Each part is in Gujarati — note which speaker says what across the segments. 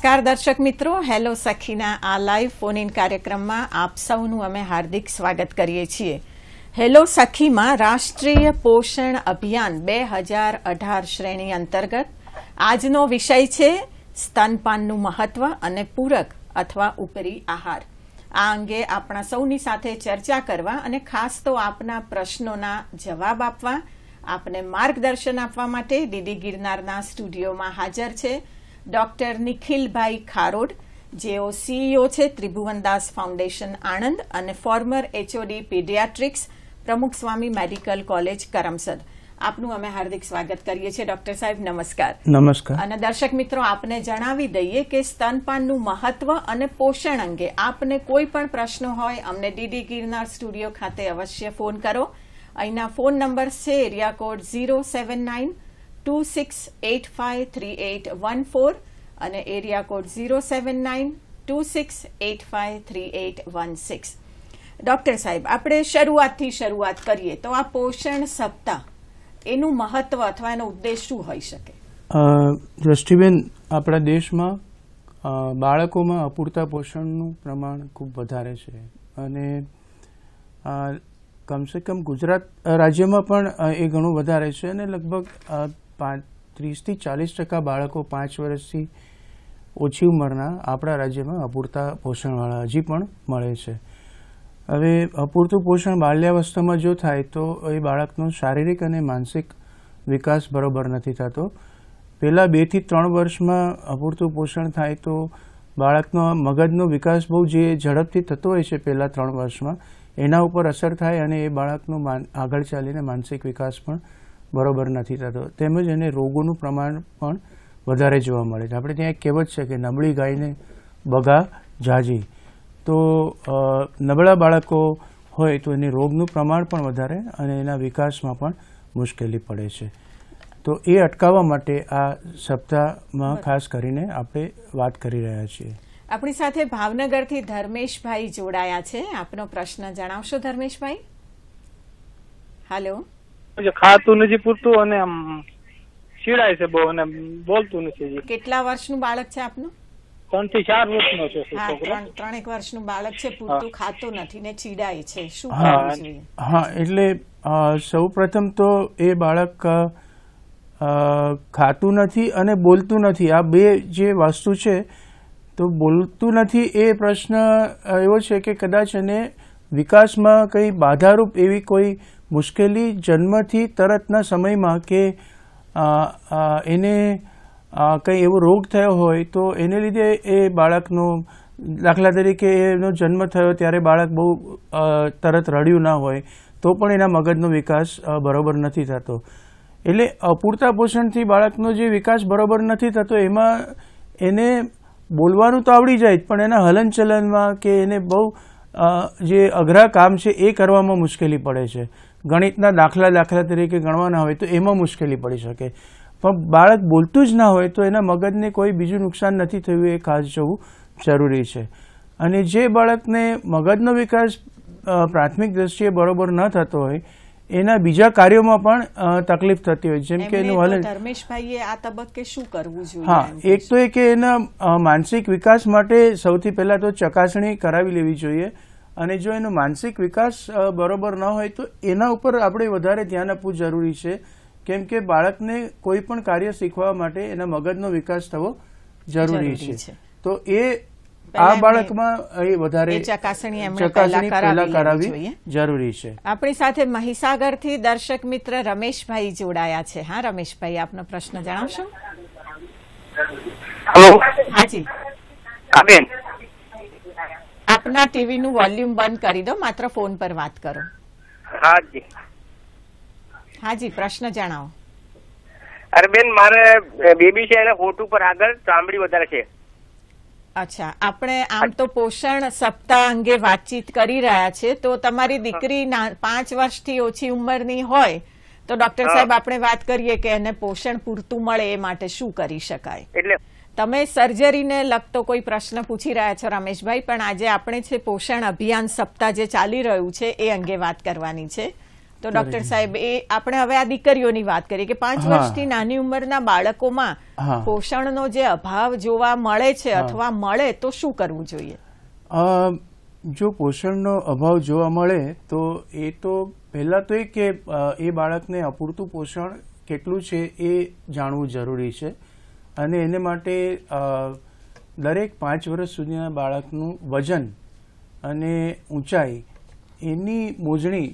Speaker 1: નમસ્કાર દર્શક મિત્રો હેલો સખીના આ લાઈવ ફોન ઇન કાર્યક્રમમાં આપ સૌનું અમે હાર્દિક સ્વાગત કરીએ છીએ હેલો સખીમાં રાષ્ટ્રીય પોષણ અભિયાન બે હજાર અઢાર શ્રેણી અંતર્ગત આજનો વિષય છે સ્તનપાનનું મહત્વ અને પૂરક અથવા ઉપરી આહાર આ અંગે આપણા સૌની સાથે ચર્ચા કરવા અને ખાસ તો આપના પ્રશ્નોના જવાબ આપવા આપને માર્ગદર્શન આપવા માટે દીદી ગિરનારના સ્ટુડિયોમાં હાજર છે ડોક્ટર નિખિલભાઈ ખારોડ જેઓ સીઈઓ છે ત્રિભુવનદાસ ફાઉન્ડેશન આણંદ અને ફોર્મર એચઓડી પીડિયાટ્રિક્સ પ્રમુખ સ્વામી મેડિકલ કોલેજ કરમસદ આપનું અમે હાર્દિક સ્વાગત કરીએ છીએ ડોક્ટર સાહેબ નમસ્કાર નમસ્કાર અને દર્શક મિત્રો આપને જણાવી દઈએ કે સ્તનપાનનું મહત્વ અને પોષણ અંગે આપને કોઈ પણ પ્રશ્ન હોય અમને ડીડી ગિરનાર સ્ટુડિયો ખાતે અવશ્ય ફોન કરો અહીંના ફોન નંબર છે area code zero seven nine two six eight five three eight one four અને area code zero seven nine two six eight five three eight one six doctor સાહેબ આપણે શરૂઆતથી શરૂઆત કરીએ તો આ પોષણ સપ્તાહ એનું મહત્વ અથવા એનો ઉદ્દેશ શું હોઈ શકે
Speaker 2: દ્રષ્ટિબેન આપણા દેશમાં બાળકોમાં અપૂરતા પોષણનું પ્રમાણ ખૂબ વધારે છે અને કમસે કમ ગુજરાત રાજ્યમાં પણ એ ઘણું વધારે છે અને લગભગ ત્રીસથી ચાલીસ ટકા બાળકો પાંચ વર્ષથી ઓછી ઉંમરના આપણા રાજ્યમાં અપૂરતા પોષણવાળા હજી પણ મળે છે હવે અપૂરતું પોષણ બાલ્યાવસ્થામાં જો થાય તો એ બાળકનો શારીરિક અને માનસિક વિકાસ બરોબર નથી થતો પહેલાં બેથી ત્રણ વર્ષમાં અપૂરતું પોષણ થાય તો બાળકનો મગજનો વિકાસ બહુ જે ઝડપથી થતો હોય છે પહેલાં ત્રણ વર્ષમાં એના ઉપર અસર થાય અને એ બાળકનું આગળ ચાલીને માનસિક વિકાસ પણ બરોબર નથી થતો તેમજ એને રોગોનું પ્રમાણ પણ વધારે જોવા મળે છે આપણે ત્યાં એક કહેવત છે કે નબળી ગાયને બગા જાજી તો નબળા બાળકો હોય તો એને રોગનું પ્રમાણ પણ વધારે અને એના વિકાસમાં પણ મુશ્કેલી પડે છે તો એ અટકાવવા માટે આ સપ્તાહમાં ખાસ કરીને આપણે વાત કરી રહ્યા છીએ
Speaker 1: આપણી સાથે ભાવનગરથી ધર્મેશભાઈ જોડાયા છે આપનો પ્રશ્ન જણાવશો ધર્મેશભાઈ હાલો
Speaker 3: ખાતું નથી પૂરતું અને આમ ચીડાય છે બહુ અને બોલતું નથી
Speaker 1: કેટલા વર્ષનું બાળક છે આપનું
Speaker 3: ત્રણ થી ચાર વર્ષનો
Speaker 2: છે
Speaker 1: ત્રણેક વર્ષનું બાળક છે પૂરતું ખાતું નથી ને ચીડાય છે શું
Speaker 2: હા એટલે સૌ પ્રથમ તો એ બાળક ખાતું નથી અને બોલતું નથી આ બે જે વસ્તુ છે તો બોલતું નથી એ પ્રશ્ન એવો છે કે કદાચ એને વિકાસમાં કંઈ બાધારૂપ એવી કોઈ મુશ્કેલી જન્મથી તરતના સમયમાં કે એને કંઈ એવો રોગ થયો હોય તો એને લીધે એ બાળકનો દાખલા તરીકે એનો જન્મ થયો ત્યારે બાળક બહુ તરત રડ્યું ના હોય તો પણ એના મગજનો વિકાસ બરોબર નથી થતો એટલે અપૂરતા પોષણથી બાળકનો જે વિકાસ બરોબર નથી થતો એમાં એને બોલવાનું તો આવડી જાય જ પણ એના હલનચલનમાં કે એને બહુ જે અઘરા કામ છે એ કરવામાં મુશ્કેલી પડે છે ગણિતના દાખલા દાખલા તરીકે ગણવાના હોય તો એમાં મુશ્કેલી પડી શકે પણ બાળક બોલતું જ ના હોય તો એના મગજને કોઈ બીજું નુકસાન નથી થયું એ ખાસ જોવું જરૂરી છે અને જે બાળકને મગજનો વિકાસ પ્રાથમિક દ્રષ્ટિએ બરોબર ન થતો હોય એના બીજા કાર્યોમાં પણ તકલીફ થતી હોય જેમ કે એનું હલન
Speaker 1: ધર્મેશભાઈએ આ તબક્કે શું કરવું જોઈએ હા
Speaker 2: એક તો એ કે એના માનસિક વિકાસ માટે સૌથી પહેલા તો ચકાસણી કરાવી લેવી જોઈએ અને જો એનો માનસિક વિકાસ બરોબર ન હોય તો એના ઉપર આપણે વધારે ધ્યાન આપવું જરૂરી છે કેમ કે બાળકને કોઈ પણ કાર્ય શીખવા માટે એના મગજનો વિકાસ થવો જરૂરી છે તો એ આ બાળકમાં એ વધારે ચકાસણી જરૂરી છે
Speaker 1: આપણી સાથે મહીસાગરથી દર્શક મિત્ર રમેશભાઈ જોડાયા છે હા રમેશભાઈ આપનો પ્રશ્ન જણાવશો હેલો હાજી આપના ટીવીનું વોલ્યુમ બંધ કરી દો માત્ર ફોન પર વાત કરો હાજી હાજી પ્રશ્ન જણાવો
Speaker 3: અરે બેન મારે બેબી છે એને હોટ ઉપર આગળ ચામડી વધારે છે
Speaker 1: અચ્છા આપણે આમ તો પોષણ સપ્તાહ અંગે વાતચીત કરી રહ્યા છે તો તમારી દીકરી પાંચ વર્ષથી ઓછી ઉંમરની હોય તો ડોક્ટર સાહેબ આપણે વાત કરીએ કે એને પોષણ પૂરતું મળે એ માટે શું કરી શકાય એટલે તમે સર્જરીને લગતો કોઈ પ્રશ્ન પૂછી રહ્યા છો રમેશભાઈ પણ આજે આપણે છે પોષણ અભિયાન સપ્તાહ જે ચાલી રહ્યું છે એ અંગે વાત કરવાની છે
Speaker 2: તો ડોક્ટર સાહેબ
Speaker 1: એ આપણે હવે આ દીકરીઓની વાત કરીએ કે પાંચ વર્ષથી નાની ઉંમરના બાળકોમાં પોષણનો જે અભાવ જોવા મળે છે અથવા મળે
Speaker 2: તો શું કરવું જોઈએ જો પોષણનો અભાવ જોવા મળે તો એ તો પહેલા તો એ કે એ બાળકને અપૂરતું પોષણ કેટલું છે એ જાણવું જરૂરી છે અને એને માટે દરેક પાંચ વર્ષ સુધીના બાળકનું વજન અને ઊંચાઈ એની મોજણી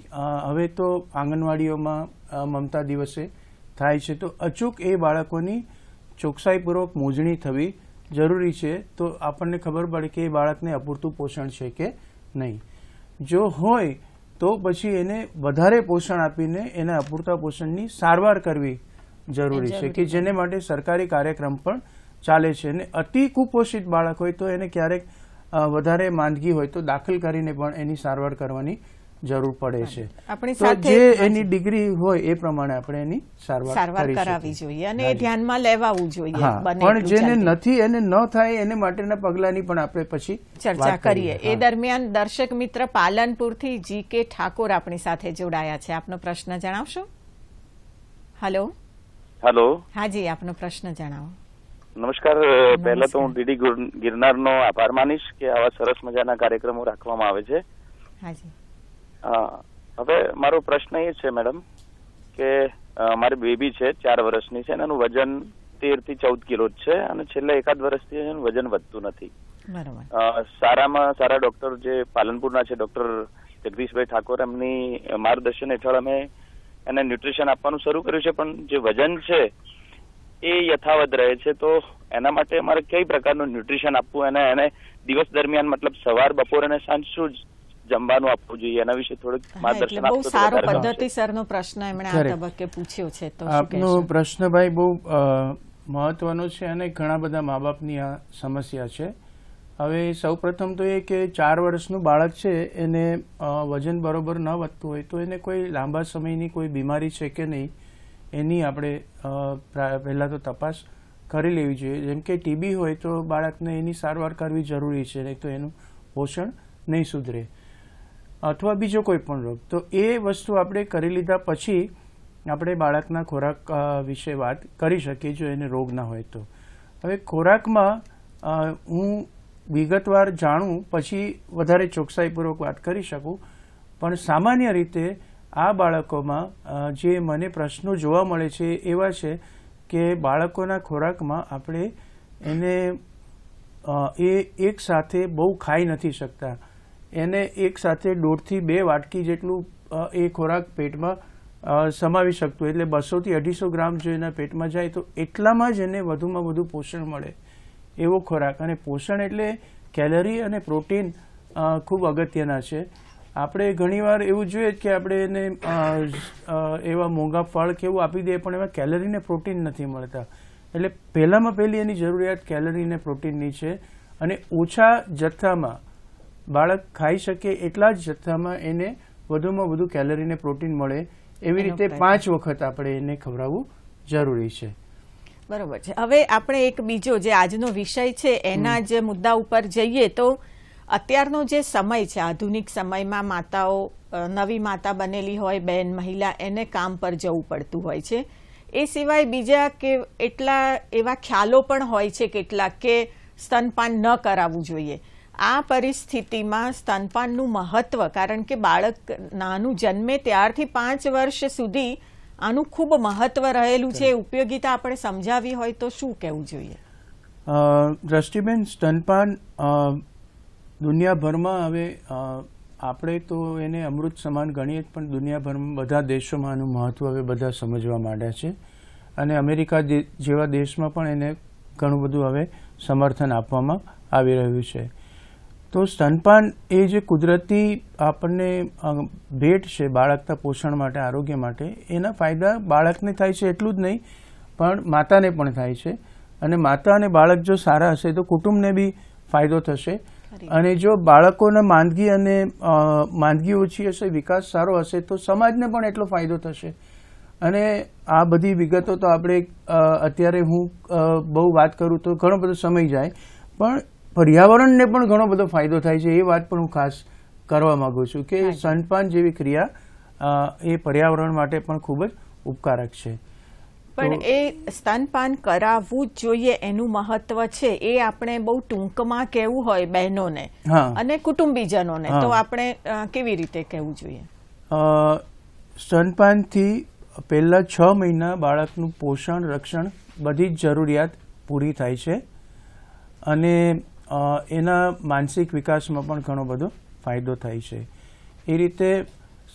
Speaker 2: હવે તો આંગણવાડીઓમાં મમતા દિવસે થાય છે તો અચૂક એ બાળકોની ચોકસાઈપૂર્વક મોજણી થવી જરૂરી છે તો આપણને ખબર પડે કે એ બાળકને અપૂરતું પોષણ છે કે નહીં જો હોય તો પછી એને વધારે પોષણ આપીને એના અપૂરતા પોષણની સારવાર કરવી જરૂરી છે કે જેને માટે સરકારી કાર્યક્રમ પણ ચાલે છે અને અતિ કુપોષિત બાળક હોય તો એને ક્યારેક વધારે માંદગી હોય તો દાખલ કરીને પણ એની સારવાર કરવાની જરૂર પડે છે તો જે એની ડિગ્રી હોય એ પ્રમાણે આપણે એની સારવાર કરાવી જોઈએ
Speaker 1: અને ધ્યાનમાં લેવાવું જોઈએ પણ જેને નથી
Speaker 2: એને ન થાય એને માટેના પગલાની પણ આપણે પછી ચર્ચા કરીએ એ
Speaker 1: દરમિયાન દર્શક મિત્ર પાલનપુરથી જી કે ઠાકોર આપણી સાથે જોડાયા છે આપનો પ્રશ્ન જણાવશો હેલો હેલો હા આપનો પ્રશ્ન જણાવો
Speaker 3: નમસ્કાર પહેલા તો હું ડીડી ગિરનારનો આભાર માનીશ કે આવા સરસ મજાના કાર્યક્રમો રાખવામાં આવે છે હા હવે મારો પ્રશ્ન એ છે મેડમ કે મારી બેબી છે ચાર વર્ષની છે અને એનું વજન તેર થી ચૌદ કિલો જ છે અને છેલ્લા એકાદ વર્ષથી એનું વજન વધતું નથી સારામાં સારા ડોક્ટર જે પાલનપુરના છે ડોક્ટર જગદીશભાઈ ઠાકોર એમની માર્ગદર્શન હેઠળ અમે એને ન્યુટ્રિશન આપવાનું શરૂ કર્યું છે પણ જે વજન છે એ યથાવત રહે છે તો એના માટે અમારે કઈ પ્રકારનું ન્યુટ્રિશન આપવું અને એને દિવસ દરમિયાન મતલબ સવાર બપોર અને સાંજ શું જમવાનું આપવું જોઈએ એના વિશે થોડુંક માર્ગદર્શન આપો બહુ સારો
Speaker 1: પદ્ધતિસરનો પ્રશ્ન એમણે આ તબક્કે પૂછ્યો છે તો આપનો
Speaker 2: પ્રશ્ન ભાઈ બહુ મહત્વનો છે અને ઘણા બધા મા બાપની આ સમસ્યા છે હવે સૌ પ્રથમ તો એ કે ચાર વર્ષનું બાળક છે એને વજન બરોબર ન વધતું હોય તો એને કોઈ લાંબા સમયની કોઈ બીમારી છે કે નહીં એની આપણે પહેલાં તો તપાસ કરી લેવી જોઈએ જેમ કે ટીબી હોય તો બાળકને એની સારવાર કરવી જરૂરી છે નહીં તો એનું પોષણ નહીં સુધરે અથવા બીજો કોઈ પણ રોગ તો એ વસ્તુ આપણે કરી લીધા પછી આપણે બાળકના ખોરાક વિશે વાત કરી શકીએ જો એને રોગ ના હોય તો હવે ખોરાકમાં હું વિગતવાર જાણું પછી વધારે ચોકસાઈપૂર્વક વાત કરી શકું પણ સામાન્ય રીતે આ બાળકોમાં જે મને પ્રશ્નો જોવા મળે છે એવા છે કે બાળકોના ખોરાકમાં આપણે એને એ એક સાથે બહુ ખાઈ નથી શકતા એને એક સાથે દોઢથી બે વાટકી જેટલું એ ખોરાક પેટમાં સમાવી શકતું એટલે બસોથી અઢીસો ગ્રામ જો એના પેટમાં જાય તો એટલામાં જ એને વધુમાં વધુ પોષણ મળે એવો ખોરાક અને પોષણ એટલે કેલરી અને પ્રોટીન ખૂબ અગત્યના છે આપણે ઘણીવાર એવું જોઈએ કે આપણે એને એવા મોંઘા ફળ કે એવું આપી દઈએ પણ એમાં કેલરીને પ્રોટીન નથી મળતા એટલે પહેલામાં પહેલી એની જરૂરિયાત કેલરીને પ્રોટીનની છે અને ઓછા જથ્થામાં બાળક ખાઈ શકે એટલા જ જથ્થામાં એને વધુમાં વધુ કેલરીને પ્રોટીન મળે એવી રીતે પાંચ વખત આપણે એને ખવડાવવું જરૂરી છે
Speaker 1: બરોબર છે હવે આપણે એક બીજો જે આજનો વિષય છે એના જે મુદ્દા ઉપર જઈએ તો અત્યારનો જે સમય છે આધુનિક સમયમાં માતાઓ નવી માતા બનેલી હોય બહેન મહિલા એને કામ પર જવું પડતું હોય છે એ સિવાય બીજા કે એટલા એવા ખ્યાલો પણ હોય છે કેટલાક કે સ્તનપાન ન કરાવવું જોઈએ આ પરિસ્થિતિમાં સ્તનપાનનું મહત્વ કારણ કે બાળક નાનું જન્મે ત્યારથી પાંચ વર્ષ સુધી આનું ખૂબ મહત્વ રહેલું છે ઉપયોગીતા આપણે સમજાવી હોય તો શું કહેવું
Speaker 2: જોઈએ દ્રષ્ટિબેન સ્તનપાન દુનિયાભરમાં હવે આપણે તો એને અમૃત સમાન ગણીએ જ પણ દુનિયાભરમાં બધા દેશોમાં આનું મહત્વ હવે બધા સમજવા માંડ્યા છે અને અમેરિકા જેવા દેશમાં પણ એને ઘણું બધું હવે સમર્થન આપવામાં આવી રહ્યું છે તો સ્તનપાન એ જે કુદરતી આપણને ભેટ છે બાળકના પોષણ માટે આરોગ્ય માટે એના ફાયદા બાળકને થાય છે એટલું જ નહીં પણ માતાને પણ થાય છે અને માતા અને બાળક જો સારા હશે તો કુટુંબને બી ફાયદો થશે અને જો બાળકોને માંદગી અને માંદગી ઓછી હશે વિકાસ સારો હશે તો સમાજને પણ એટલો ફાયદો થશે અને આ બધી વિગતો તો આપણે અત્યારે હું બહુ વાત કરું તો ઘણો બધો સમય જાય પણ પર્યાવરણને પણ ઘણો બધો ફાયદો થાય છે એ વાત પણ હું ખાસ કરવા માગું છું કે સ્તનપાન જેવી ક્રિયા એ પર્યાવરણ માટે પણ ખૂબ જ ઉપકારક છે પણ એ
Speaker 1: સ્તનપાન કરાવવું જ જોઈએ એનું મહત્વ છે એ આપણે બહુ ટૂંકમાં કહેવું હોય બહેનોને અને કુટુંબીજનોને તો આપણે કેવી રીતે કહેવું જોઈએ
Speaker 2: સ્તનપાનથી પહેલા છ મહિના બાળકનું પોષણ રક્ષણ બધી જ જરૂરિયાત પૂરી થાય છે અને એના માનસિક વિકાસમાં પણ ઘણો બધો ફાયદો થાય છે એ રીતે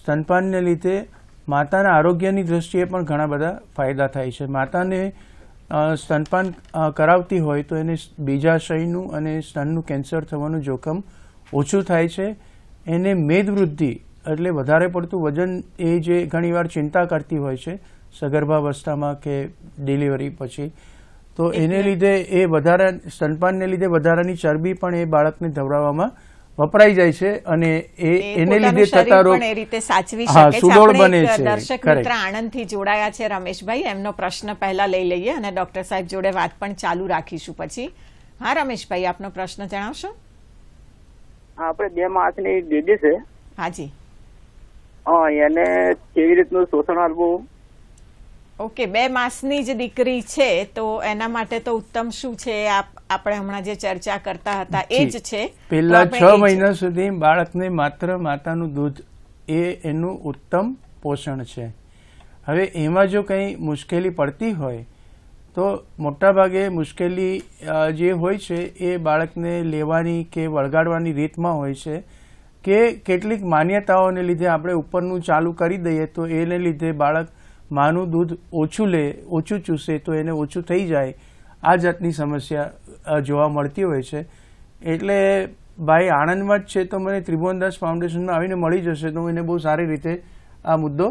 Speaker 2: સ્તનપાનને લીધે માતાના આરોગ્યની દૃષ્ટિએ પણ ઘણા બધા ફાયદા થાય છે માતાને સ્તનપાન કરાવતી હોય તો એને બીજા શયનું અને સ્તનનું કેન્સર થવાનું જોખમ ઓછું થાય છે એને મેદવૃદ્ધિ એટલે વધારે પડતું વજન એ જે ઘણીવાર ચિંતા કરતી હોય છે સગર્ભાવસ્થામાં કે ડિલિવરી પછી તો એને લીધે એ વધારા સ્તનપાનને લીધે વધારાની ચરબી પણ એ બાળકને ધવડાવવામાં વપરાઈ જાય છે અને એને લીધે થતા રોગ
Speaker 1: રીતે સાચવી સુડોળ બને છે દર્શક મિત્ર આણંદથી જોડાયા છે રમેશભાઈ એમનો પ્રશ્ન પહેલા લઈ લઈએ અને ડોક્ટર સાહેબ જોડે વાત પણ ચાલુ રાખીશું પછી હા રમેશભાઈ આપનો પ્રશ્ન જણાવશો
Speaker 3: આપણે બે ની દીદી છે હાજી એને કેવી રીતનું શોષણ આપવું
Speaker 1: ઓકે બે માસની જ દીકરી છે તો એના માટે તો ઉત્તમ શું છે આપણે હમણાં જે ચર્ચા કરતા હતા એ જ છે પહેલા છ મહિના
Speaker 2: સુધી બાળકને માત્ર માતાનું દૂધ એ એનું ઉત્તમ પોષણ છે હવે એમાં જો કંઈ મુશ્કેલી પડતી હોય તો મોટાભાગે મુશ્કેલી જે હોય છે એ બાળકને લેવાની કે વળગાડવાની રીતમાં હોય છે કે કેટલીક માન્યતાઓને લીધે આપણે ઉપરનું ચાલુ કરી દઈએ તો એને લીધે બાળક માનું દૂધ ઓછું લે ઓછું ચૂસે તો એને ઓછું થઈ જાય આ જાતની સમસ્યા જોવા મળતી હોય છે એટલે ભાઈ આણંદમાં જ છે તો મને ત્રિભુવનદાસ ફાઉન્ડેશનમાં આવીને મળી જશે તો હું એને બહુ સારી રીતે આ મુદ્દો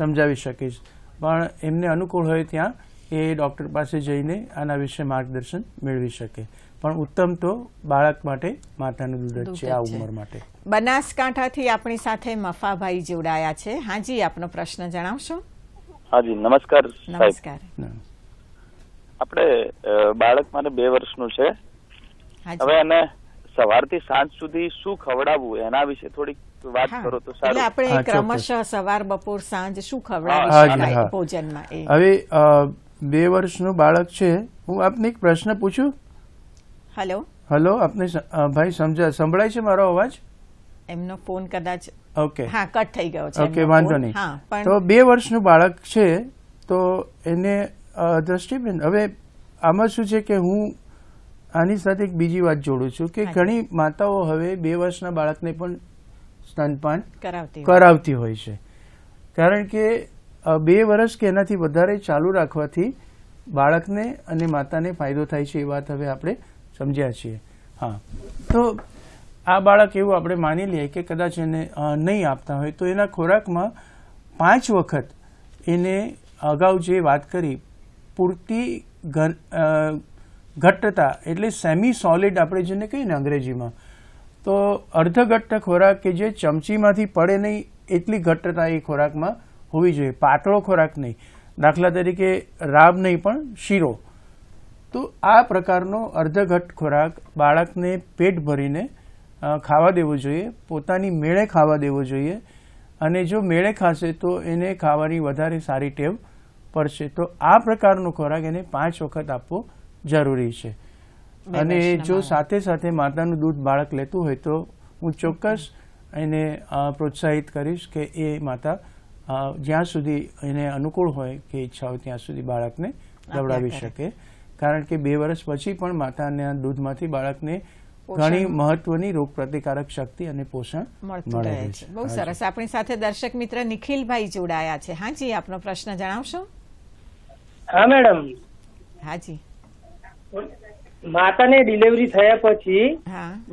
Speaker 2: સમજાવી શકીશ પણ એમને અનુકૂળ હોય ત્યાં એ ડૉક્ટર પાસે જઈને આના વિશે માર્ગદર્શન મેળવી શકે પણ ઉત્તમ તો બાળક માટે માતાનું દૂધ છે આ ઉંમર માટે
Speaker 1: બનાસકાંઠાથી આપણી સાથે મફાભાઈ જોડાયા છે હાજી આપનો પ્રશ્ન જણાવશો
Speaker 2: હાજી નમસ્કાર નમસ્કાર
Speaker 3: આપણે બાળક મારે બે વર્ષનું છે હવે એને સવારથી સાંજ સુધી શું ખવડાવવું એના વિશે થોડીક વાત કરો તો સારું આપણે ક્રમશઃ
Speaker 1: સવાર બપોર સાંજ શું
Speaker 2: ખવડાવી ભોજનમાં હવે બે વર્ષનું બાળક છે હું આપને એક પ્રશ્ન પૂછું હેલો હેલો આપને ભાઈ સમજા સંભળાય છે મારો અવાજ
Speaker 1: એમનો ફોન કદાચ ઓકે હા કટ થઈ ગયો છે ઓકે વાંધો નહીં તો
Speaker 2: બે વર્ષનું બાળક છે તો એને દ્રષ્ટિબેન હવે આમાં શું છે કે હું આની સાથે એક બીજી વાત જોડું છું કે ઘણી માતાઓ હવે બે વર્ષના બાળકને પણ સ્તનપાન કરાવતી હોય છે કારણ કે બે વર્ષ કે એનાથી વધારે ચાલુ રાખવાથી બાળકને અને માતાને ફાયદો થાય છે એ વાત હવે આપણે સમજ્યા છીએ હા તો આ બાળક એવું આપણે માની લઈએ કે કદાચ એને નહીં આપતા હોય તો એના ખોરાકમાં પાંચ વખત એને અગાઉ જે વાત કરી પૂરતી ઘટ્ટતા એટલે સેમી સોલિડ આપણે જેને કહીએ ને અંગ્રેજીમાં તો અર્ધઘટ્ટ ખોરાક કે જે ચમચીમાંથી પડે નહીં એટલી ઘટ્ટતા એ ખોરાકમાં હોવી જોઈએ પાટળો ખોરાક નહીં દાખલા તરીકે રાબ નહીં પણ શીરો તો આ પ્રકારનો અર્ધઘટ ખોરાક બાળકને પેટ ભરીને ખાવા દેવો જોઈએ પોતાની મેળે ખાવા દેવો જોઈએ અને જો મેળે ખાશે તો એને ખાવાની વધારે સારી ટેવ પડશે તો આ પ્રકારનો ખોરાક એને પાંચ વખત આપવો જરૂરી છે અને જો સાથે સાથે માતાનું દૂધ બાળક લેતું હોય તો હું ચોક્કસ એને પ્રોત્સાહિત કરીશ કે એ માતા જ્યાં સુધી એને અનુકૂળ હોય કે ઈચ્છા હોય ત્યાં સુધી બાળકને દવડાવી શકે કારણ કે બે વર્ષ પછી પણ માતાના દૂધમાંથી બાળકને ઘણી મહત્વની રોગપ્રતિકારક શક્તિ અને પોષણ મળતું છે બહુ સરસ
Speaker 1: આપણી સાથે દર્શક મિત્ર નિખિલભાઈ જોડાયા છે હાજી આપનો પ્રશ્ન જણાવશો
Speaker 3: હા મેડમ હાજી માતાને ડિલિવરી થયા પછી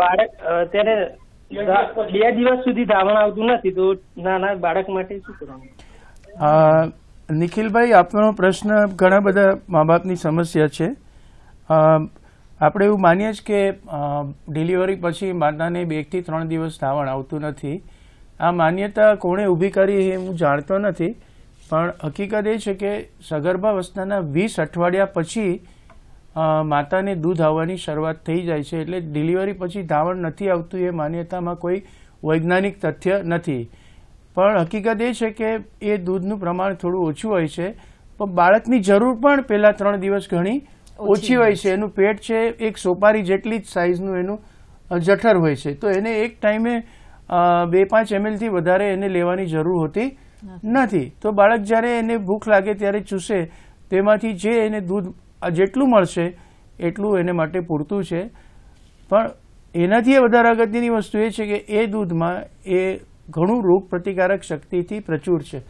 Speaker 3: બાળક અત્યારે બે દિવસ સુધી ધાવણ આવતું નથી તો નાના બાળક
Speaker 2: માટે શું કરવાનું નિખિલભાઈ આપનો પ્રશ્ન ઘણા બધા મા બાપની સમસ્યા છે આપણે એવું માનીએ છીએ કે ડિલિવરી પછી માતાને બેથી ત્રણ દિવસ ધાવણ આવતું નથી આ માન્યતા કોણે ઊભી કરી એ હું જાણતો નથી પણ હકીકત એ છે કે સગર્ભાવસ્થાના વીસ અઠવાડિયા પછી માતાને દૂધ આવવાની શરૂઆત થઈ જાય છે એટલે ડિલિવરી પછી ધાવણ નથી આવતું એ માન્યતામાં કોઈ વૈજ્ઞાનિક તથ્ય નથી પણ હકીકત એ છે કે એ દૂધનું પ્રમાણ થોડું ઓછું હોય છે પણ બાળકની જરૂર પણ પહેલાં ત્રણ દિવસ ઘણી ઓછી હોય છે એનું પેટ છે એક સોપારી જેટલી જ સાઇઝનું એનું જઠર હોય છે તો એને એક ટાઈમે બે પાંચ એમએલથી વધારે એને લેવાની જરૂર હોતી નથી તો બાળક જ્યારે એને ભૂખ લાગે ત્યારે ચૂસે તેમાંથી જે એને દૂધ જેટલું મળશે એટલું એને માટે પૂરતું છે પણ એનાથી વધારે અગત્યની વસ્તુ એ છે કે એ દૂધમાં એ ઘણું રોગ પ્રતિકારક શક્તિથી પ્રચુર છે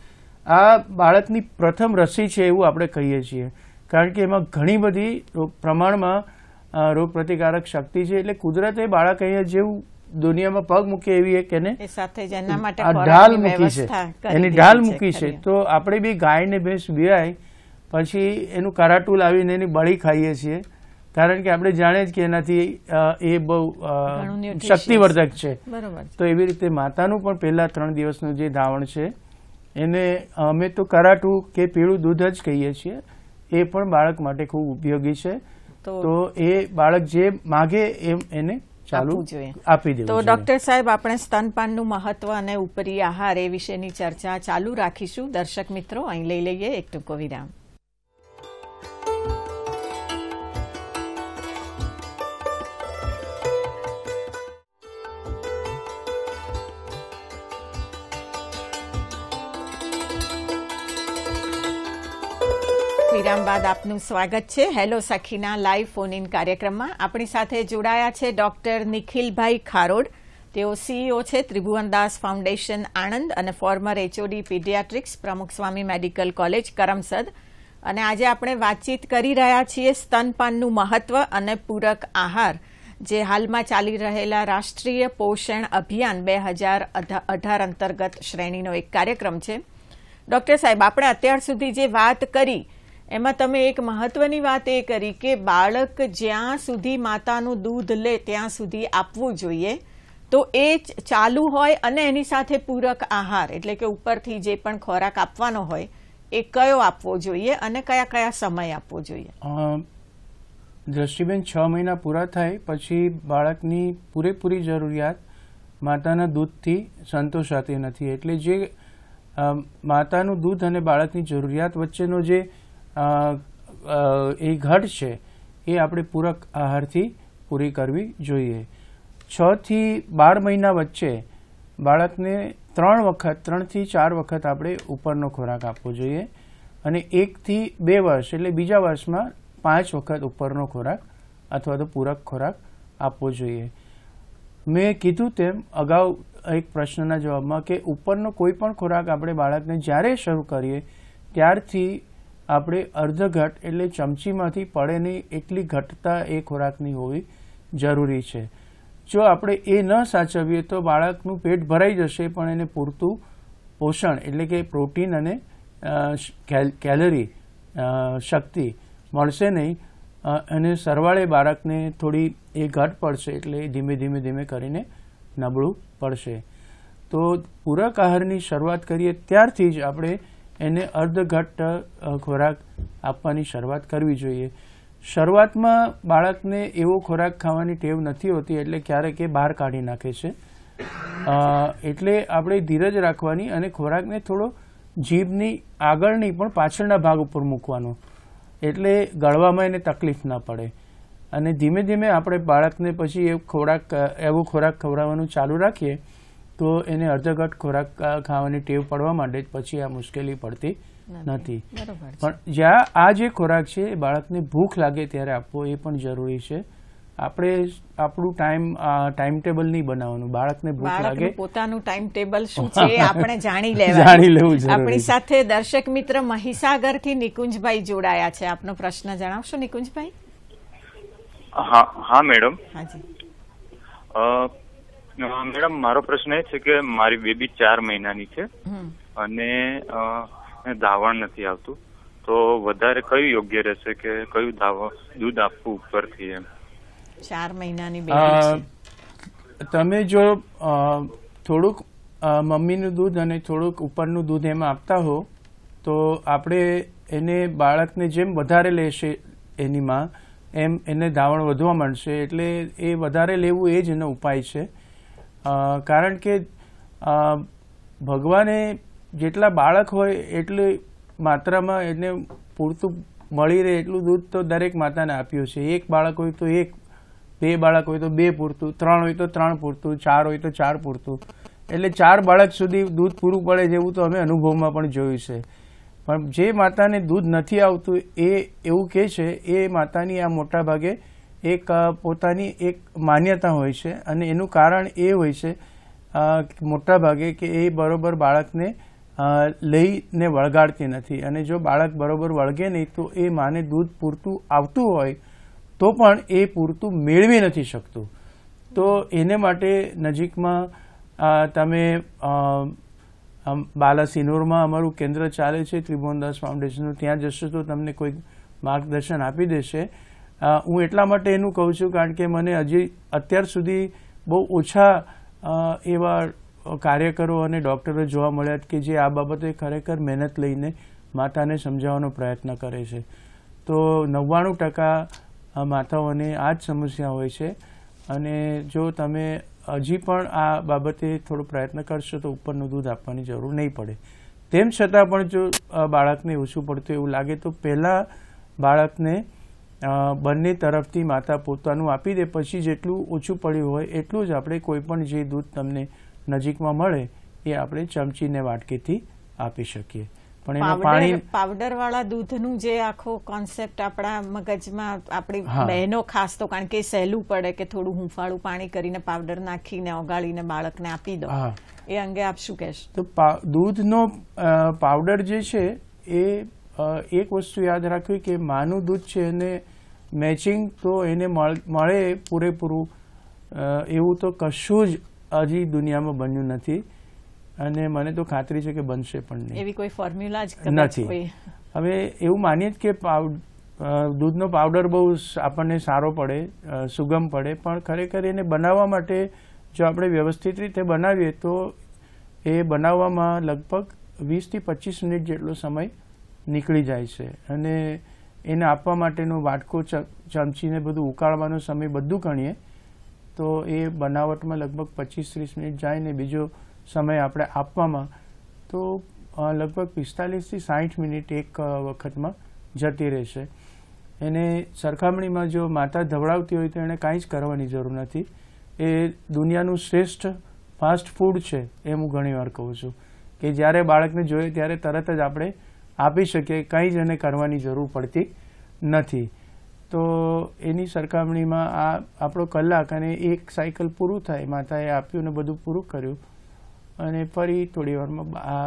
Speaker 2: આ બાળકની પ્રથમ રસી છે એવું આપણે કહીએ છીએ કારણ કે એમાં ઘણી બધી પ્રમાણમાં રોગપ્રતિકારક શક્તિ છે એટલે કુદરતે બાળક અહીંયા જેવું દુનિયામાં પગ મૂકે એવી એક એને ઢાલ મૂકી છે એની ઢાલ મૂકી છે તો આપણે બી ગાય ને ભેંસ વીરાય પછી એનું કરાટું લાવીને એની બળી ખાઈએ છીએ કારણ કે આપણે જાણે જ કે એનાથી એ બહુ શક્તિવર્ધક છે તો એવી રીતે માતાનું પણ પહેલા ત્રણ દિવસનું જે ધાવણ છે એને અમે તો કરાટું કે પીળું દૂધ જ કહીએ છીએ એ પણ બાળક માટે ખૂબ ઉપયોગી છે તો એ બાળક જે માગે એમ એને ચાલુ આપી દેવું તો ડોક્ટર
Speaker 1: સાહેબ આપણે સ્તનપાનનું મહત્વ અને ઉપરી આહાર એ વિશેની ચર્ચા ચાલુ રાખીશું દર્શક મિત્રો અહીં લઈ લઈએ એક ટૂંકો વિરામ વિરામ બાદ આપનું સ્વાગત છે હેલો સખીના લાઈવ ફોન ઇન કાર્યક્રમમાં આપણી સાથે જોડાયા છે ડોક્ટર નિખિલભાઈ ખારોડ તેઓ સીઈઓ છે ત્રિભુવનદાસ ફાઉન્ડેશન આણંદ અને ફોર્મર એચઓડી પીડિયાટ્રિક્સ પ્રમુખ સ્વામી મેડિકલ કોલેજ કરમસદ અને આજે આપણે વાતચીત કરી રહ્યા છીએ સ્તનપાનનું મહત્વ અને પૂરક આહાર જે હાલમાં ચાલી રહેલા રાષ્ટ્રીય પોષણ અભિયાન બે હજાર અઢાર અંતર્ગત શ્રેણીનો એક કાર્યક્રમ છે ડૉક્ટર સાહેબ આપણે અત્યાર સુધી જે વાત કરી એમાં તમે એક મહત્વની વાત એ કરી કે બાળક જ્યાં સુધી માતાનું દૂધ લે ત્યાં સુધી આપવું જોઈએ તો એ ચાલુ હોય અને એની સાથે પૂરક આહાર એટલે કે ઉપરથી જે પણ ખોરાક આપવાનો હોય એ કયો આપવો જોઈએ અને કયા કયા સમય આપવો
Speaker 2: જોઈએ દ્રષ્ટિબેન છ મહિના પૂરા થાય પછી બાળકની પૂરેપૂરી જરૂરિયાત માતાના દૂધથી સંતોષાતી નથી એટલે જે માતાનું દૂધ અને બાળકની જરૂરિયાત વચ્ચેનો જે એ ઘટ છે એ આપણે પૂરક આહારથી પૂરી કરવી જોઈએ છથી બાર મહિના વચ્ચે બાળકને ત્રણ વખત ત્રણથી ચાર વખત આપણે ઉપરનો ખોરાક આપવો જોઈએ અને એકથી બે વર્ષ એટલે બીજા વર્ષમાં પાંચ વખત ઉપરનો ખોરાક અથવા તો પૂરક ખોરાક આપવો જોઈએ મેં કીધું તેમ અગાઉ એક પ્રશ્નના જવાબમાં કે ઉપરનો કોઈ પણ ખોરાક આપણે બાળકને જ્યારે શરૂ કરીએ ત્યારથી આપણે અર્ધઘટ એટલે ચમચીમાંથી પડે નહીં એટલી ઘટતા એ ખોરાકની હોવી જરૂરી છે જો આપણે એ ન સાચવીએ તો બાળકનું પેટ ભરાઈ જશે પણ એને પૂરતું પોષણ એટલે કે પ્રોટીન અને કેલરી શક્તિ મળશે નહીં અને સરવાળે બાળકને થોડી એ ઘટ પડશે એટલે ધીમે ધીમે ધીમે કરીને નબળું પડશે તો પૂરક આહારની શરૂઆત કરીએ ત્યારથી જ આપણે એને અર્ધઘટ ખોરાક આપવાની શરૂઆત કરવી જોઈએ શરૂઆતમાં બાળકને એવો ખોરાક ખાવાની ટેવ નથી હોતી એટલે ક્યારેક એ બહાર કાઢી નાખે છે એટલે આપણે ધીરજ રાખવાની અને ખોરાકને થોડો જીભની આગળની પણ પાછળના ભાગ ઉપર મૂકવાનો એટલે ગળવામાં એને તકલીફ ના પડે અને ધીમે ધીમે આપણે બાળકને પછી એ ખોરાક એવો ખોરાક ખવડાવવાનું ચાલુ રાખીએ તો એને અર્ધઘટ ખોરાક ખાવાની ટેવ પડવા માટે પછી આ મુશ્કેલી પડતી નથી પણ જ્યાં આ જે ખોરાક છે એ બાળકને ભૂખ લાગે ત્યારે આપવો એ પણ જરૂરી છે આપણે આપણું ટાઈમ ટાઈમ ટેબલ નહીં બનાવવાનું બાળકને ભૂખ લાગે
Speaker 1: પોતાનું ટાઈમ ટેબલ શું છે આપણે જાણી લેવા જાણી
Speaker 2: લેવું છે આપણી
Speaker 1: સાથે દર્શક મિત્ર મહીસાગર થી નિકુંજભાઈ જોડાયા છે આપનો પ્રશ્ન જણાવશો નિકુંજભાઈ
Speaker 3: હા હા મેડમ હાજી મેડમ મારો પ્રશ્ન એ છે કે મારી બેબી ચાર મહિનાની છે અને દાવણ નથી આવતું તો વધારે કયું યોગ્ય રહેશે કે કયું ધાવણ દૂધ આપવું ઉપરથી એમ
Speaker 1: ચાર મહિનાની
Speaker 2: બેબી તમે જો થોડુંક મમ્મીનું દૂધ અને થોડુંક ઉપરનું દૂધ એમાં આપતા હો તો આપણે એને બાળકને જેમ વધારે લેશે એનીમાં એમ એને દાવણ વધવા માંડશે એટલે એ વધારે લેવું એ જ એનો ઉપાય છે કારણ કે ભગવાને જેટલા બાળક હોય એટલી માત્રામાં એને પૂરતું મળી રહે એટલું દૂધ તો દરેક માતાને આપ્યું છે એક બાળક હોય તો એક બે બાળક હોય તો બે પૂરતું ત્રણ હોય તો ત્રણ પૂરતું ચાર હોય તો ચાર પૂરતું એટલે ચાર બાળક સુધી દૂધ પૂરું પડે જેવું તો અમે અનુભવમાં પણ જોયું છે પણ જે માતાને દૂધ નથી આવતું એ એવું કહે છે એ માતાની આ મોટા ભાગે એક પોતાની એક માન્યતા હોય છે અને એનું કારણ એ હોય છે મોટા ભાગે કે એ બરોબર બાળકને લઈને વળગાડતી નથી અને જો બાળક બરોબર વળગે નહીં તો એ માને દૂધ પૂરતું આવતું હોય તો પણ એ પૂરતું મેળવી નથી શકતું તો એને માટે નજીકમાં તમે બાલાસિનોરમાં અમારું કેન્દ્ર ચાલે છે ત્રિભુવનદાસ ફાઉન્ડેશનનું ત્યાં જશો તો તમને કોઈ માર્ગદર્શન આપી દેશે હું એટલા માટે એનું કહું છું કારણ કે મને હજી અત્યાર સુધી બહુ ઓછા એવા કાર્યકરો અને ડૉક્ટરો જોવા મળ્યા કે જે આ બાબતે ખરેખર મહેનત લઈને માતાને સમજાવવાનો પ્રયત્ન કરે છે તો નવ્વાણું ટકા માતાઓને આ જ સમસ્યા હોય છે અને જો તમે હજી પણ આ બાબતે થોડો પ્રયત્ન કરશો તો ઉપરનું દૂધ આપવાની જરૂર નહીં પડે તેમ છતાં પણ જો બાળકને ઓછું પડતું એવું લાગે તો પહેલાં બાળકને બંને તરફથી માતા પોતાનું આપી દે પછી જેટલું ઓછું પડ્યું હોય એટલું જ આપણે કોઈપણ જે દૂધ તમને નજીકમાં મળે એ આપણે ચમચીને વાટકીથી આપી શકીએ પણ એમાં પાણી
Speaker 1: પાવડર વાળા દૂધનું જે આખો કોન્સેપ્ટ આપણા મગજમાં આપણી બહેનો ખાસ તો કારણ કે સહેલું પડે કે થોડું હુંફાળું પાણી કરીને પાવડર નાખીને ઓગાળીને બાળકને આપી દો
Speaker 2: એ અંગે આપ શું કહેશો તો દૂધનો પાવડર જે છે એ એક વસ્તુ યાદ રાખવી કે માનું દૂધ છે એને મેચિંગ તો એને મળે પૂરેપૂરું એવું તો કશું જ હજી દુનિયામાં બન્યું નથી અને મને તો ખાતરી છે કે બનશે પણ
Speaker 1: એવી કોઈ ફોર્મ્યુલા જ નથી
Speaker 2: હવે એવું માનીએ કે દૂધનો પાવડર બહુ આપણને સારો પડે સુગમ પડે પણ ખરેખર એને બનાવવા માટે જો આપણે વ્યવસ્થિત રીતે બનાવીએ તો એ બનાવવામાં લગભગ વીસથી પચીસ મિનિટ જેટલો સમય નીકળી જાય છે અને એને આપવા માટેનો વાટકો ચમચીને બધું ઉકાળવાનો સમય બધું ગણીએ તો એ બનાવટમાં લગભગ પચીસ ત્રીસ મિનિટ જાય ને બીજો સમય આપણે આપવામાં તો લગભગ પિસ્તાલીસથી સાઠ મિનિટ એક વખતમાં જતી રહેશે એને સરખામણીમાં જો માતા ધવડાવતી હોય તો એણે કાંઈ જ કરવાની જરૂર નથી એ દુનિયાનું શ્રેષ્ઠ ફાસ્ટ ફૂડ છે એ હું ઘણીવાર કહું છું કે જ્યારે બાળકને જોઈએ ત્યારે તરત જ આપણે આપી શકે કંઈ જ એને કરવાની જરૂર પડતી નથી તો એની સરખામણીમાં આ આપણો કલાક અને એક સાયકલ પૂરું થાય માતાએ આપ્યું અને બધું પૂરું કર્યું અને ફરી થોડી વારમાં આ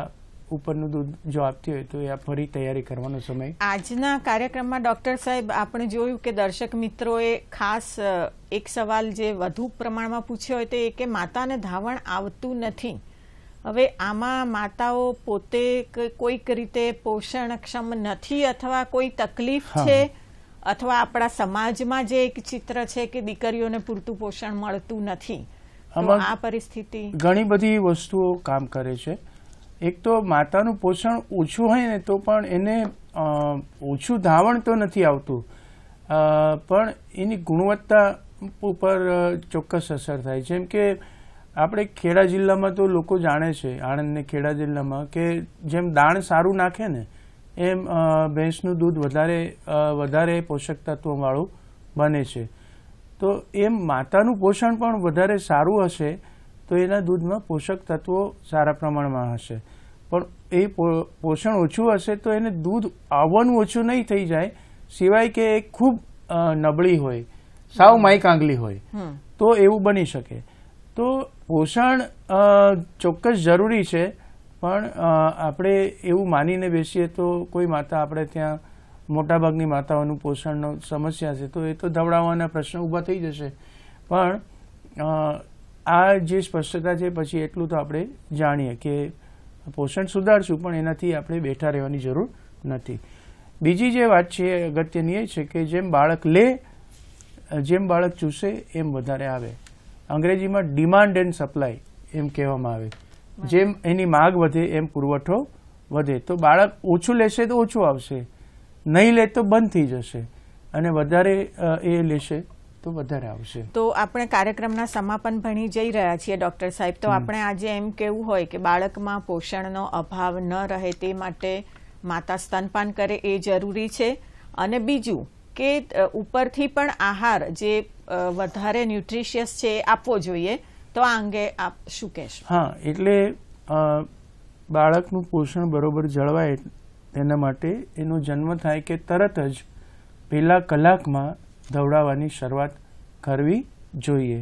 Speaker 2: ઉપરનું દૂધ જો આપતી હોય તો એ ફરી તૈયારી કરવાનો સમય
Speaker 1: આજના કાર્યક્રમમાં ડૉક્ટર સાહેબ આપણે જોયું કે દર્શક મિત્રોએ ખાસ એક સવાલ જે વધુ પ્રમાણમાં પૂછ્યો હોય તો એ કે માતાને ધાવણ આવતું નથી હવે આમાં માતાઓ પોતે કોઈક રીતે પોષણક્ષમ નથી અથવા કોઈ તકલીફ છે અથવા આપણા સમાજમાં જે એક ચિત્ર છે કે દીકરીઓને પૂરતું પોષણ મળતું નથી આ પરિસ્થિતિ
Speaker 2: ઘણી બધી વસ્તુઓ કામ કરે છે એક તો માતાનું પોષણ ઓછું હોય ને તો પણ એને ઓછું ધાવણ તો નથી આવતું પણ એની ગુણવત્તા ઉપર ચોક્કસ અસર થાય જેમ કે આપણે ખેડા જિલ્લામાં તો લોકો જાણે છે આણંદને ખેડા જિલ્લામાં કે જેમ દાણ સારું નાખે ને એમ ભેંસનું દૂધ વધારે વધારે પોષક તત્વવાળું બને છે તો એમ માતાનું પોષણ પણ વધારે સારું હશે તો એના દૂધમાં પોષક તત્વો સારા પ્રમાણમાં હશે પણ એ પોષણ ઓછું હશે તો એને દૂધ આવવાનું ઓછું નહીં થઈ જાય સિવાય કે એ ખૂબ નબળી હોય સાવ માઈ કાંગલી હોય તો એવું બની શકે તો પોષણ ચોક્કસ જરૂરી છે પણ આપણે એવું માનીને બેસીએ તો કોઈ માતા આપણે ત્યાં મોટાભાગની માતાઓનું પોષણનો સમસ્યા છે તો એ તો ધવડાવવાના પ્રશ્ન ઊભા થઈ જશે પણ આ જે સ્પષ્ટતા છે પછી એટલું તો આપણે જાણીએ કે પોષણ સુધારશું પણ એનાથી આપણે બેઠા રહેવાની જરૂર નથી બીજી જે વાત છે અગત્યની એ છે કે જેમ બાળક લે જેમ બાળક ચૂસે એમ વધારે આવે અંગ્રેજીમાં ડિમાન્ડ એન્ડ સપ્લાય એમ કહેવામાં આવે જેમ એની માગ વધે એમ પુરવઠો વધે તો બાળક ઓછું લેશે તો ઓછું આવશે નહીં લે તો બંધ થઈ જશે અને વધારે એ લેશે તો વધારે આવશે
Speaker 1: તો આપણે કાર્યક્રમના સમાપન ભણી જઈ રહ્યા છીએ ડોક્ટર સાહેબ તો આપણે આજે એમ કેવું હોય કે બાળકમાં પોષણનો અભાવ ન રહે તે માટે માતા સ્તનપાન કરે એ જરૂરી છે અને બીજું કે ઉપરથી પણ આહાર જે વધારે ન્યુટ્રિશિયસ છે એ આપવો જોઈએ તો આ અંગે આપ શું કહેશો
Speaker 2: હા એટલે બાળકનું પોષણ બરોબર જળવાય તેના માટે એનો જન્મ થાય કે તરત જ પહેલા કલાકમાં દવડાવવાની શરૂઆત કરવી જોઈએ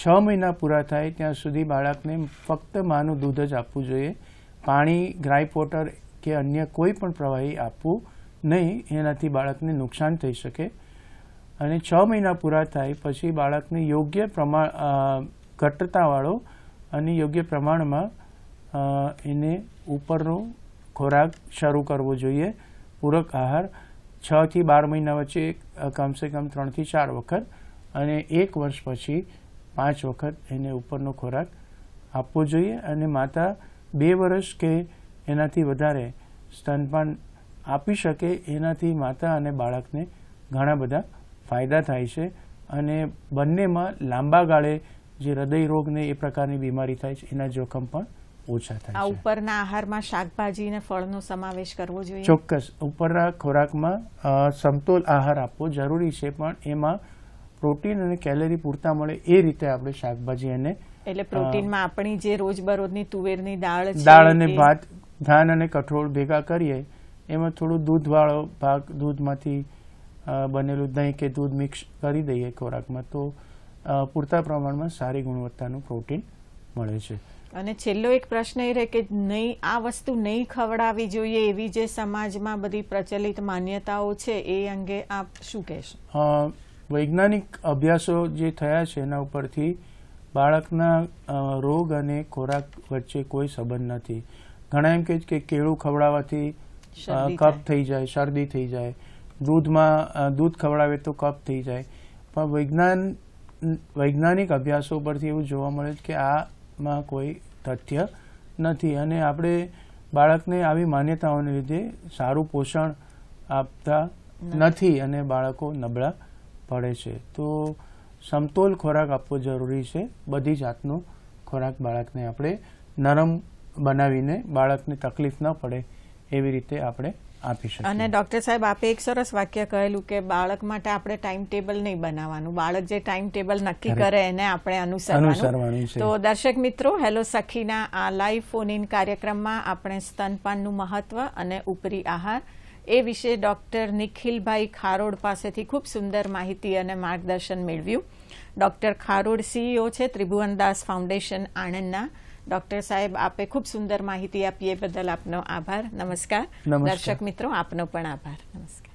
Speaker 2: છ મહિના પૂરા થાય ત્યાં સુધી બાળકને ફક્ત માનું દૂધ જ આપવું જોઈએ પાણી ગ્રાઇપ વોટર કે અન્ય કોઈ પણ પ્રવાહી આપવું નહીં એનાથી બાળકને નુકસાન થઈ શકે અને છ મહિના પૂરા થાય પછી બાળકને યોગ્ય પ્રમાણ ઘટતાવાળો અને યોગ્ય પ્રમાણમાં એને ઉપરનો ખોરાક શરૂ કરવો જોઈએ પૂરક આહાર છથી બાર મહિના વચ્ચે કમસે કમ ત્રણથી ચાર વખત અને એક વર્ષ પછી પાંચ વખત એને ઉપરનો ખોરાક આપવો જોઈએ અને માતા બે વર્ષ કે એનાથી વધારે સ્તનપાન આપી શકે એનાથી માતા અને બાળકને ઘણા બધા ફાયદા થાય છે અને બંનેમાં લાંબા ગાળે જે હૃદય રોગને એ પ્રકારની બીમારી થાય છે એના જોખમ પણ ઓછા થાય આ
Speaker 1: ઉપરના આહારમાં શાકભાજી અને ફળનો સમાવેશ કરવો જોઈએ
Speaker 2: ચોક્કસ ઉપરના ખોરાકમાં સમતોલ આહાર આપવો જરૂરી છે પણ એમાં પ્રોટીન અને કેલરી પૂરતા મળે એ રીતે આપણે શાકભાજી અને એટલે પ્રોટીનમાં
Speaker 1: આપણી જે રોજબરોજની તુવેરની દાળ દાળ અને ભાત
Speaker 2: ધાન અને કઠોળ ભેગા કરીએ એમાં થોડું દૂધવાળો ભાગ દૂધમાંથી બનેલું દહીં કે દૂધ મિક્સ કરી દઈએ ખોરાકમાં તો પૂરતા પ્રમાણમાં સારી ગુણવત્તાનું પ્રોટીન મળે છે
Speaker 1: અને છેલ્લો એક પ્રશ્ન એ રહે કે નહીં આ વસ્તુ નહીં ખવડાવવી જોઈએ એવી જે સમાજમાં બધી પ્રચલિત માન્યતાઓ છે એ અંગે આપ શું કહેશો
Speaker 2: વૈજ્ઞાનિક અભ્યાસો જે થયા છે એના ઉપરથી બાળકના રોગ અને ખોરાક વચ્ચે કોઈ સંબંધ નથી ઘણા એમ કહે કે કેળું ખવડાવવાથી કફ થઈ જાય શરદી થઈ જાય દૂધમાં દૂધ ખવડાવે તો કફ થઈ જાય પણ વિજ્ઞાન વૈજ્ઞાનિક અભ્યાસો પરથી એવું જોવા મળે કે આમાં કોઈ તથ્ય નથી અને આપણે બાળકને આવી માન્યતાઓને લીધે સારું પોષણ આપતા નથી અને બાળકો નબળા પડે છે તો સમતોલ ખોરાક આપવો જરૂરી છે બધી જાતનો ખોરાક બાળકને આપણે નરમ બનાવીને બાળકને તકલીફ ન પડે એવી રીતે આપણે આપી શકીએ અને
Speaker 1: ડોક્ટર સાહેબ આપે એક સરસ વાક્ય કહેલું કે બાળક માટે આપણે ટાઈમ ટેબલ નહીં બનાવવાનું બાળક જે ટાઈમ ટેબલ નક્કી કરે એને આપણે અનુસરવાનું તો દર્શક મિત્રો હેલો સખીના આ લાઈવ ફોન ઇન કાર્યક્રમમાં આપણે સ્તનપાનનું મહત્વ અને ઉપરી આહાર એ વિશે ડોક્ટર નિખિલભાઈ ખારોડ પાસેથી ખૂબ સુંદર માહિતી અને માર્ગદર્શન મેળવ્યું ડોક્ટર ખારોડ સીઈઓ છે ત્રિભુવનદાસ ફાઉન્ડેશન આણંદના ડોક્ટર સાહેબ આપે ખૂબ સુંદર માહિતી આપીએ બદલ આપનો આભાર નમસ્કાર દર્શક મિત્રો આપનો પણ આભાર નમસ્કાર